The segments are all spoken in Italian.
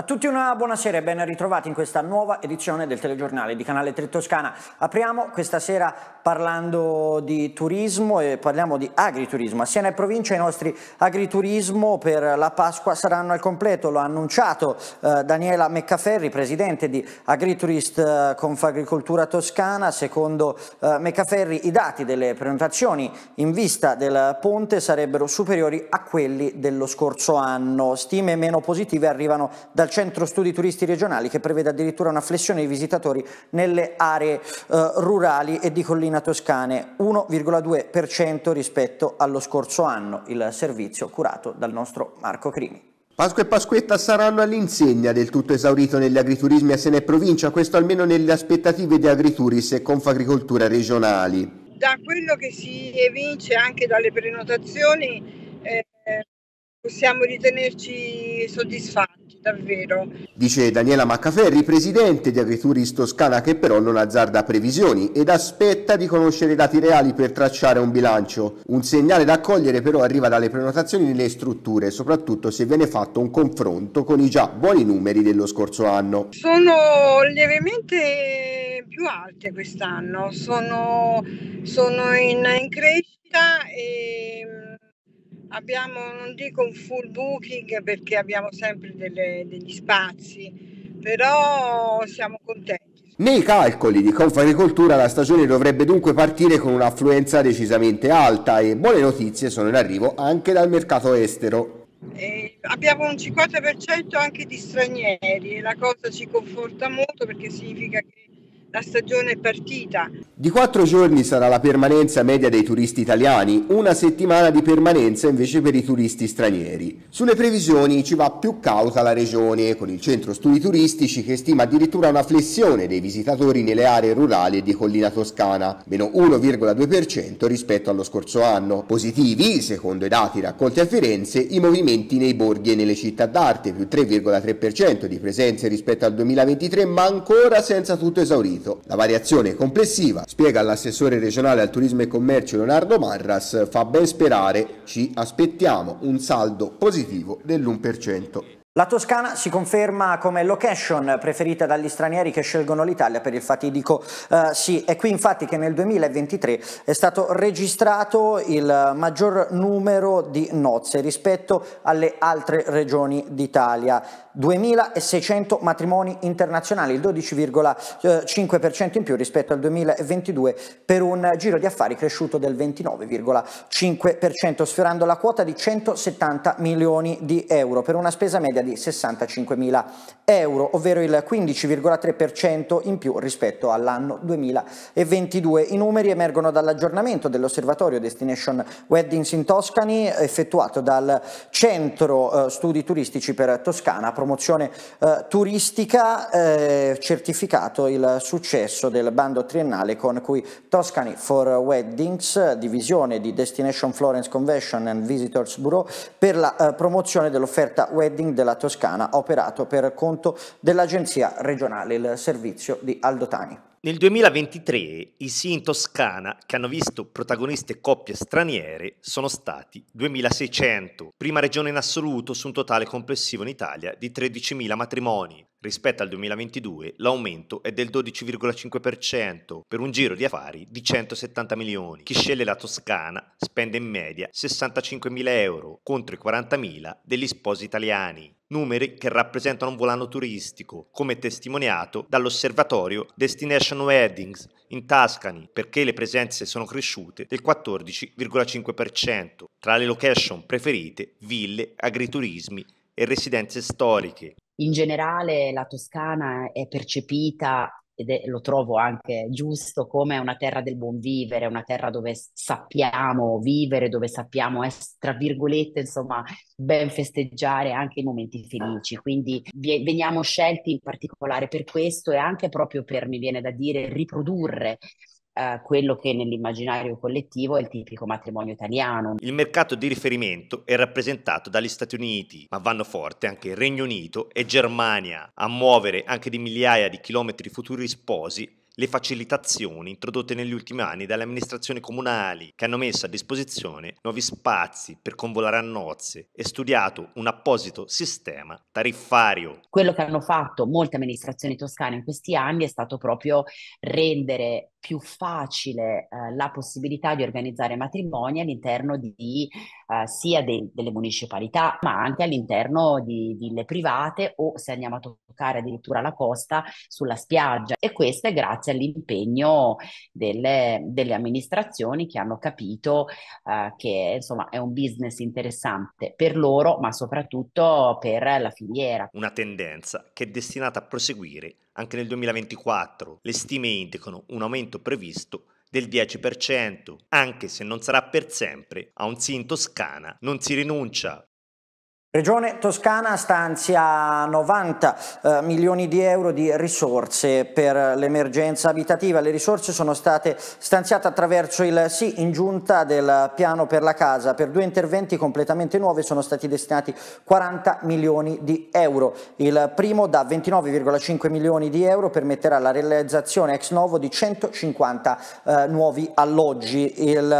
A tutti una buonasera e ben ritrovati in questa nuova edizione del telegiornale di Canale 3 Toscana. Apriamo questa sera parlando di turismo e parliamo di agriturismo. A Siena e provincia i nostri agriturismo per la Pasqua saranno al completo, lo ha annunciato eh, Daniela Meccaferri, presidente di Agriturist eh, Confagricoltura Toscana. Secondo eh, Meccaferri i dati delle prenotazioni in vista del ponte sarebbero superiori a quelli dello scorso anno. Stime meno positive arrivano dal dal Centro Studi Turisti Regionali che prevede addirittura una flessione di visitatori nelle aree eh, rurali e di collina toscane, 1,2% rispetto allo scorso anno, il servizio curato dal nostro Marco Crimi. Pasqua e Pasquetta saranno all'insegna del tutto esaurito negli agriturismi a Sene Provincia, questo almeno nelle aspettative di Agrituris e Confagricoltura regionali. Da quello che si evince anche dalle prenotazioni eh, possiamo ritenerci soddisfatti tutti, davvero. Dice Daniela Maccaferri, presidente di Agrituris Toscana, che però non azzarda previsioni ed aspetta di conoscere i dati reali per tracciare un bilancio. Un segnale da cogliere però arriva dalle prenotazioni nelle strutture, soprattutto se viene fatto un confronto con i già buoni numeri dello scorso anno. Sono lievemente più alte quest'anno, sono, sono in, in crescita e abbiamo, non dico un full booking perché abbiamo sempre delle, degli spazi, però siamo contenti. Nei calcoli di Confagricoltura la stagione dovrebbe dunque partire con un'affluenza decisamente alta e buone notizie sono in arrivo anche dal mercato estero. Eh, abbiamo un 50% anche di stranieri e la cosa ci conforta molto perché significa che la stagione è partita. Di quattro giorni sarà la permanenza media dei turisti italiani, una settimana di permanenza invece per i turisti stranieri. Sulle previsioni ci va più cauta la regione, con il centro studi turistici che stima addirittura una flessione dei visitatori nelle aree rurali e di collina toscana, meno 1,2% rispetto allo scorso anno. Positivi, secondo i dati raccolti a Firenze, i movimenti nei borghi e nelle città d'arte, più 3,3% di presenze rispetto al 2023, ma ancora senza tutto esaurito Unito. La variazione complessiva, spiega l'assessore regionale al turismo e commercio Leonardo Marras, fa ben sperare, ci aspettiamo un saldo positivo dell'1%. La Toscana si conferma come location preferita dagli stranieri che scelgono l'Italia per il fatidico eh, sì. È qui infatti che nel 2023 è stato registrato il maggior numero di nozze rispetto alle altre regioni d'Italia. 2.600 matrimoni internazionali, il 12,5% in più rispetto al 2022 per un giro di affari cresciuto del 29,5%, sfiorando la quota di 170 milioni di euro per una spesa media di 65 mila euro, ovvero il 15,3% in più rispetto all'anno 2022. I numeri emergono dall'aggiornamento dell'osservatorio Destination Weddings in Toscani effettuato dal Centro eh, Studi Turistici per Toscana promozione eh, turistica, eh, certificato il successo del bando triennale con cui Toscani for Weddings, divisione di Destination Florence Convention and Visitors Bureau, per la eh, promozione dell'offerta wedding della Toscana, operato per conto dell'Agenzia regionale, il servizio di Aldotani. Nel 2023 i sì in Toscana che hanno visto protagoniste coppie straniere sono stati 2600, prima regione in assoluto su un totale complessivo in Italia di 13.000 matrimoni, Rispetto al 2022 l'aumento è del 12,5% per un giro di affari di 170 milioni. Chi sceglie la Toscana spende in media 65.000 euro contro i 40.000 degli sposi italiani. Numeri che rappresentano un volano turistico, come testimoniato dall'osservatorio Destination Weddings in Tuscany, perché le presenze sono cresciute del 14,5%. Tra le location preferite, ville, agriturismi e residenze storiche. In generale la Toscana è percepita ed è, lo trovo anche giusto, come una terra del buon vivere, una terra dove sappiamo vivere, dove sappiamo, tra virgolette, insomma, ben festeggiare anche i momenti felici. Quindi veniamo scelti in particolare per questo e anche proprio per, mi viene da dire, riprodurre eh, quello che nell'immaginario collettivo è il tipico matrimonio italiano. Il mercato di riferimento è rappresentato dagli Stati Uniti, ma vanno forte anche il Regno Unito e Germania a muovere anche di migliaia di chilometri futuri sposi le facilitazioni introdotte negli ultimi anni dalle amministrazioni comunali che hanno messo a disposizione nuovi spazi per convolare a nozze e studiato un apposito sistema tariffario. Quello che hanno fatto molte amministrazioni toscane in questi anni è stato proprio rendere più facile eh, la possibilità di organizzare matrimoni all'interno di eh, sia de- delle municipalità ma anche all'interno di ville private o se andiamo a toccare addirittura la costa sulla spiaggia e questo è grazie all'impegno delle, delle amministrazioni che hanno capito eh, che insomma è un business interessante per loro ma soprattutto per la filiera. Una tendenza che è destinata a proseguire anche nel 2024 le stime indicano un aumento previsto del 10%, anche se non sarà per sempre, a un sì in Toscana non si rinuncia Regione Toscana stanzia 90 eh, milioni di euro di risorse per l'emergenza abitativa. Le risorse sono state stanziate attraverso il sì in giunta del piano per la casa. Per due interventi completamente nuovi sono stati destinati 40 milioni di euro. Il primo da 29,5 milioni di euro permetterà la realizzazione ex novo di 150 eh, nuovi alloggi. Il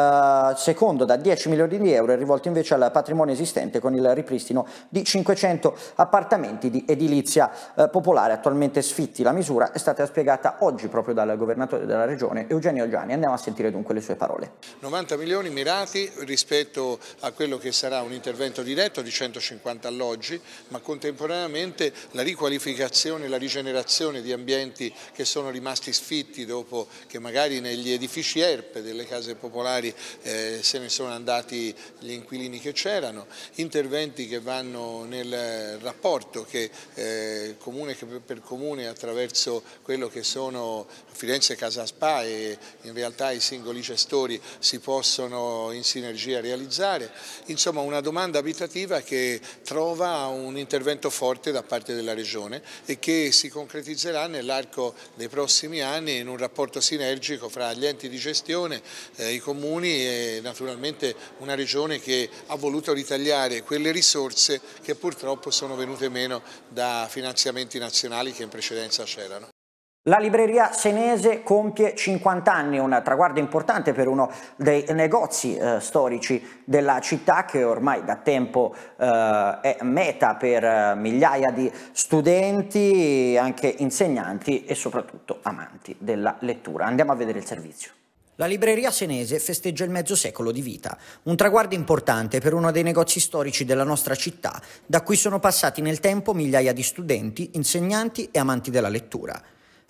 eh, secondo da 10 milioni di euro è rivolto invece al patrimonio esistente con il ripristino massimo di 500 appartamenti di edilizia eh, popolare attualmente sfitti. La misura è stata spiegata oggi proprio dal governatore della regione Eugenio Gianni. Andiamo a sentire dunque le sue parole. 90 milioni mirati rispetto a quello che sarà un intervento diretto di 150 alloggi, ma contemporaneamente la riqualificazione e la rigenerazione di ambienti che sono rimasti sfitti dopo che magari negli edifici ERP delle case popolari eh, se ne sono andati gli inquilini che c'erano, interventi che vanno vanno nel rapporto che eh, comune per comune attraverso quello che sono Firenze Casaspà e in realtà i singoli gestori si possono in sinergia realizzare. Insomma una domanda abitativa che trova un intervento forte da parte della Regione e che si concretizzerà nell'arco dei prossimi anni in un rapporto sinergico fra gli enti di gestione, eh, i comuni e naturalmente una Regione che ha voluto ritagliare quelle risorse risorse che purtroppo sono venute meno da finanziamenti nazionali che in precedenza c'erano. La libreria senese compie 50 anni, un traguardo importante per uno dei negozi eh, storici della città che ormai da tempo eh, è meta per eh, migliaia di studenti, anche insegnanti e soprattutto amanti della lettura. Andiamo a vedere il servizio. La libreria senese festeggia il mezzo secolo di vita, un traguardo importante per uno dei negozi storici della nostra città, da cui sono passati nel tempo migliaia di studenti, insegnanti e amanti della lettura.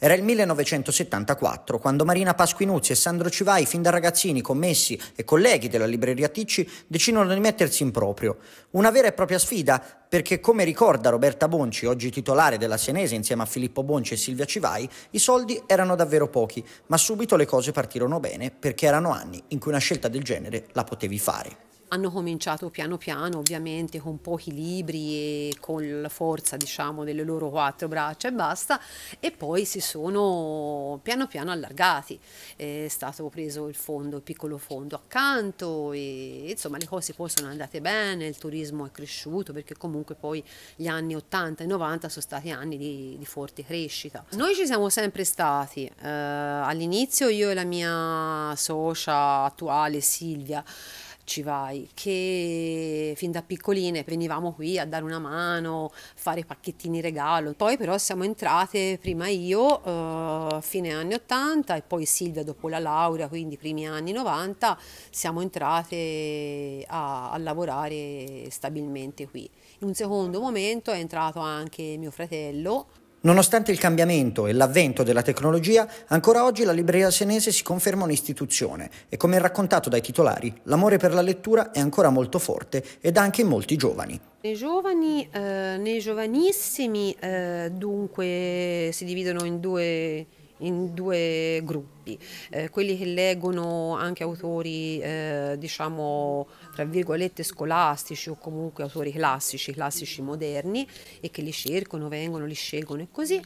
Era il 1974 quando Marina Pasquinuzzi e Sandro Civai, fin da ragazzini commessi e colleghi della libreria Ticci, decidono di mettersi in proprio. Una vera e propria sfida perché, come ricorda Roberta Bonci, oggi titolare della Senese insieme a Filippo Bonci e Silvia Civai, i soldi erano davvero pochi, ma subito le cose partirono bene perché erano anni in cui una scelta del genere la potevi fare hanno cominciato piano piano, ovviamente con pochi libri e con la forza diciamo, delle loro quattro braccia e basta, e poi si sono piano piano allargati. È stato preso il fondo, il piccolo fondo accanto, e, insomma le cose poi sono andate bene, il turismo è cresciuto perché comunque poi gli anni 80 e 90 sono stati anni di, di forte crescita. Noi ci siamo sempre stati, eh, all'inizio io e la mia socia attuale Silvia, ci vai, che fin da piccoline venivamo qui a dare una mano, fare pacchettini regalo. Poi però siamo entrate prima io eh, fine anni 80 e poi Silvia dopo la laurea, quindi primi anni 90, siamo entrate a, a lavorare stabilmente qui. In un secondo momento è entrato anche mio fratello Nonostante il cambiamento e l'avvento della tecnologia, ancora oggi la libreria senese si conferma un'istituzione e, come raccontato dai titolari, l'amore per la lettura è ancora molto forte ed anche in molti giovani. Nei giovani, eh, nei giovanissimi, eh, dunque, si dividono in due in due gruppi, eh, quelli che leggono anche autori eh, diciamo tra virgolette scolastici o comunque autori classici, classici moderni e che li cercano, vengono, li scelgono e così.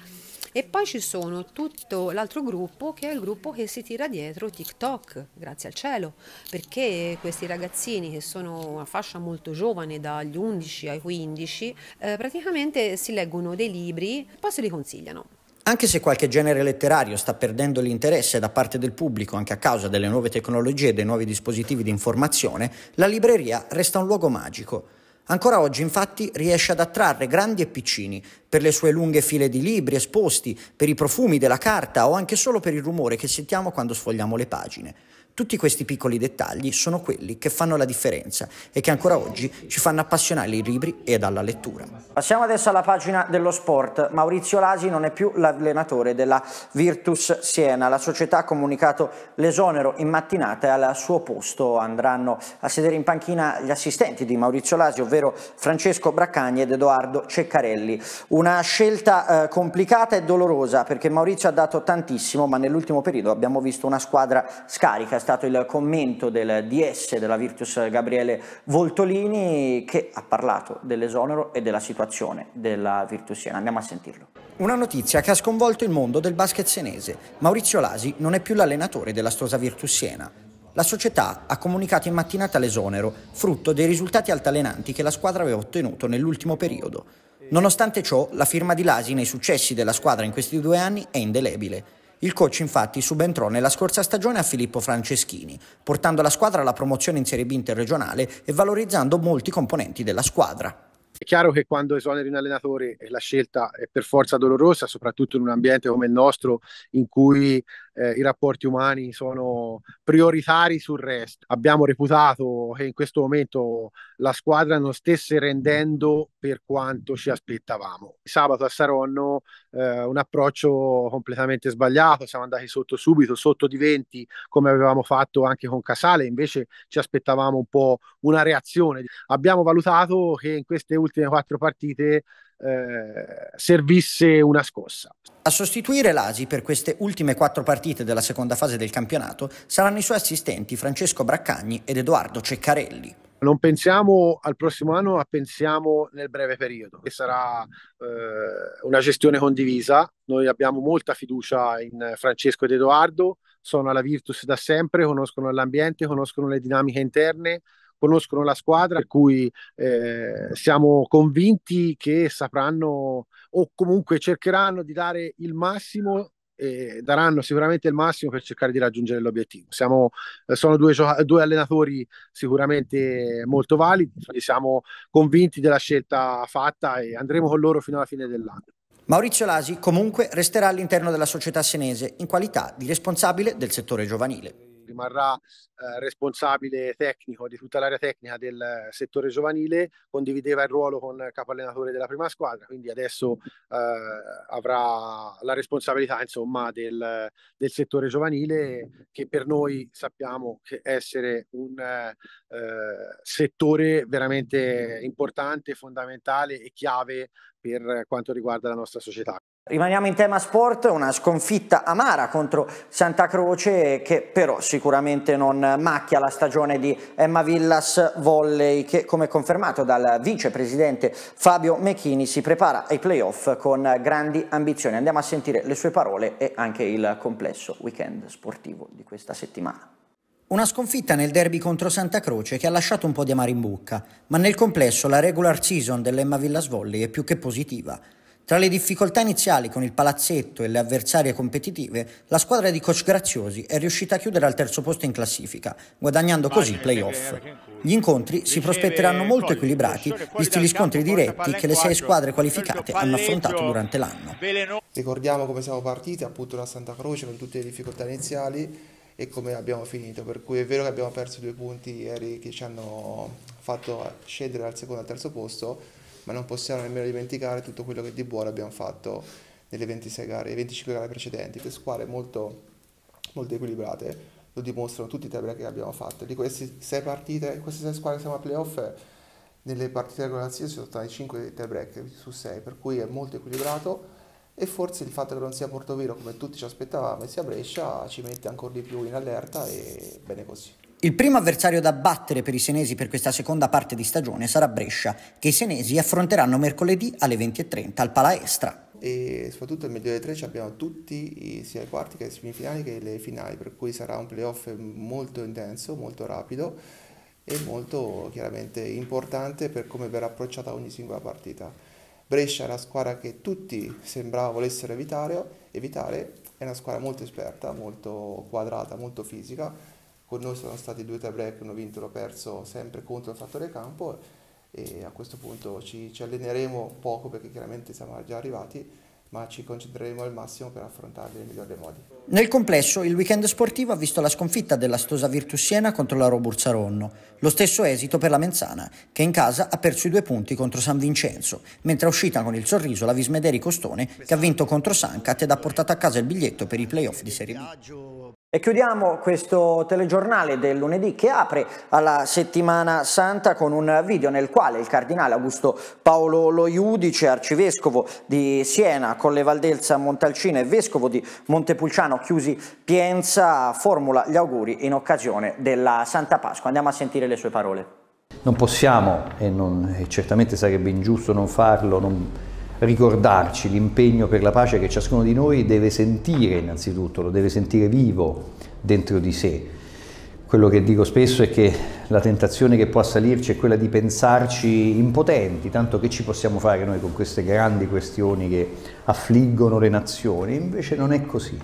E poi ci sono tutto l'altro gruppo che è il gruppo che si tira dietro TikTok, grazie al cielo, perché questi ragazzini che sono una fascia molto giovane, dagli 11 ai 15, eh, praticamente si leggono dei libri, poi se li consigliano. Anche se qualche genere letterario sta perdendo l'interesse da parte del pubblico anche a causa delle nuove tecnologie e dei nuovi dispositivi di informazione, la libreria resta un luogo magico. Ancora oggi infatti riesce ad attrarre grandi e piccini, per le sue lunghe file di libri esposti, per i profumi della carta o anche solo per il rumore che sentiamo quando sfogliamo le pagine. Tutti questi piccoli dettagli sono quelli che fanno la differenza e che ancora oggi ci fanno appassionare ai libri e alla lettura. Passiamo adesso alla pagina dello sport. Maurizio Lasi non è più l'allenatore della Virtus Siena. La società ha comunicato l'esonero in mattinata e al suo posto andranno a sedere in panchina gli assistenti di Maurizio Lasi, ovvero Francesco Braccagni ed Edoardo Ceccarelli. Una scelta eh, complicata e dolorosa perché Maurizio ha dato tantissimo, ma nell'ultimo periodo abbiamo visto una squadra scarica stato il commento del DS della Virtus Gabriele Voltolini che ha parlato dell'esonero e della situazione della Virtus Siena. Andiamo a sentirlo. Una notizia che ha sconvolto il mondo del basket senese. Maurizio Lasi non è più l'allenatore della Stosa Virtus Siena. La società ha comunicato in mattinata l'esonero, frutto dei risultati altalenanti che la squadra aveva ottenuto nell'ultimo periodo. Nonostante ciò, la firma di Lasi nei successi della squadra in questi due anni è indelebile. Il coach infatti subentrò nella scorsa stagione a Filippo Franceschini, portando la squadra alla promozione in Serie B interregionale e valorizzando molti componenti della squadra. È chiaro che quando esoneri un allenatore eh, la scelta è per forza dolorosa, soprattutto in un ambiente come il nostro in cui eh, i rapporti umani sono prioritari sul resto. Abbiamo reputato che in questo momento la squadra non stesse rendendo per quanto ci aspettavamo. Sabato a Saronno eh, un approccio completamente sbagliato, siamo andati sotto subito, sotto di 20 come avevamo fatto anche con Casale, invece ci aspettavamo un po' una reazione. Abbiamo valutato che in queste ultime quattro partite eh, servisse una scossa. A sostituire l'Asi per queste ultime quattro partite della seconda fase del campionato saranno i suoi assistenti Francesco Braccagni ed Edoardo Ceccarelli. Non pensiamo al prossimo anno, ma pensiamo nel breve periodo, che sarà eh, una gestione condivisa. Noi abbiamo molta fiducia in Francesco ed Edoardo, sono alla Virtus da sempre, conoscono l'ambiente, conoscono le dinamiche interne, conoscono la squadra, per cui eh, siamo convinti che sapranno o comunque cercheranno di dare il massimo e daranno sicuramente il massimo per cercare di raggiungere l'obiettivo. Siamo, eh, sono due, gioca- due allenatori sicuramente molto validi, siamo convinti della scelta fatta e andremo con loro fino alla fine dell'anno. Maurizio Lasi comunque resterà all'interno della società senese in qualità di responsabile del settore giovanile rimarrà eh, responsabile tecnico di tutta l'area tecnica del settore giovanile, condivideva il ruolo con il capo allenatore della prima squadra, quindi adesso eh, avrà la responsabilità insomma, del, del, settore giovanile che per noi sappiamo essere un eh, settore veramente importante, fondamentale e chiave per quanto riguarda la nostra società. Rimaniamo in tema sport, una sconfitta amara contro Santa Croce che però sicuramente non macchia la stagione di Emma Villas Volley che come confermato dal vicepresidente Fabio Mechini si prepara ai playoff con grandi ambizioni. Andiamo a sentire le sue parole e anche il complesso weekend sportivo di questa settimana. Una sconfitta nel derby contro Santa Croce che ha lasciato un po' di amaro in bocca, ma nel complesso la regular season dell'Emma Villas Volley è più che positiva. Tra le difficoltà iniziali con il palazzetto e le avversarie competitive, la squadra di Coach Graziosi è riuscita a chiudere al terzo posto in classifica, guadagnando così i playoff. Gli incontri si prospetteranno molto equilibrati, visti gli scontri diretti che le sei squadre qualificate hanno affrontato durante l'anno. Ricordiamo come siamo partiti, appunto da Santa Croce, con tutte le difficoltà iniziali e come abbiamo finito, per cui è vero che abbiamo perso due punti ieri che ci hanno fatto scendere dal secondo al terzo posto, ma non possiamo nemmeno dimenticare tutto quello che di buono abbiamo fatto nelle 26 gare, 25 gare precedenti, le squadre molto, molto equilibrate, lo dimostrano tutti i tabella che abbiamo fatto. Di queste 6 partite, queste 6 squadre che siamo a playoff, nelle partite regolari ci sono stati 5 tie break su 6, per cui è molto equilibrato e forse il fatto che non sia Portoviro come tutti ci aspettavamo e sia Brescia ci mette ancora di più in allerta e bene così. Il primo avversario da battere per i senesi per questa seconda parte di stagione sarà Brescia, che i senesi affronteranno mercoledì alle 20.30 al Palaestra. E soprattutto nel migliore 3 abbiamo tutti, sia i quarti che le semifinali che le finali, per cui sarà un playoff molto intenso, molto rapido e molto chiaramente importante per come verrà approcciata ogni singola partita. Brescia è una squadra che tutti sembrava volessero evitare, evitare è una squadra molto esperta, molto quadrata, molto fisica con noi sono stati due o tre break, uno vinto e uno perso sempre contro il fattore campo e a questo punto ci, ci alleneremo poco perché chiaramente siamo già arrivati ma ci concentreremo al massimo per affrontarli nel migliore dei modi. Nel complesso, il weekend sportivo ha visto la sconfitta della Stosa Virtus Siena contro la Roburza Ronno, lo stesso esito per la Menzana, che in casa ha perso i due punti contro San Vincenzo, mentre è uscita con il sorriso la Vismederi Costone, che ha vinto contro Sancat ed ha portato a casa il biglietto per i playoff di Serie B. E chiudiamo questo telegiornale del lunedì che apre alla settimana santa con un video nel quale il cardinale Augusto Paolo Loiudice, arcivescovo di Siena, con le Valdelsa Montalcino e vescovo di Montepulciano Chiusi Pienza, formula gli auguri in occasione della Santa Pasqua. Andiamo a sentire le sue parole. Non possiamo, e, non, e certamente sarebbe ingiusto non farlo, non ricordarci l'impegno per la pace che ciascuno di noi deve sentire innanzitutto, lo deve sentire vivo dentro di sé. Quello che dico spesso è che la tentazione che può assalirci è quella di pensarci impotenti, tanto che ci possiamo fare noi con queste grandi questioni che affliggono le nazioni, invece non è così.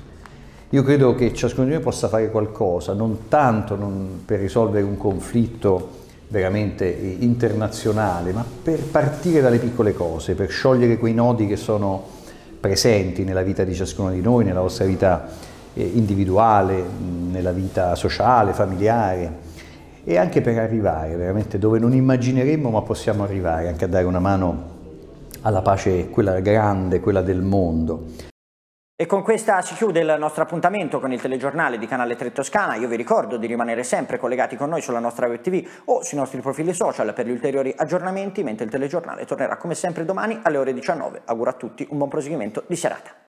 Io credo che ciascuno di noi possa fare qualcosa, non tanto non per risolvere un conflitto veramente internazionale, ma per partire dalle piccole cose, per sciogliere quei nodi che sono presenti nella vita di ciascuno di noi, nella vostra vita eh, individuale, nella vita sociale, familiare e anche per arrivare veramente dove non immagineremmo ma possiamo arrivare anche a dare una mano alla pace, quella grande, quella del mondo. E con questa si chiude il nostro appuntamento con il telegiornale di Canale 3 Toscana. Io vi ricordo di rimanere sempre collegati con noi sulla nostra web TV o sui nostri profili social per gli ulteriori aggiornamenti, mentre il telegiornale tornerà come sempre domani alle ore 19. Auguro a tutti un buon proseguimento di serata.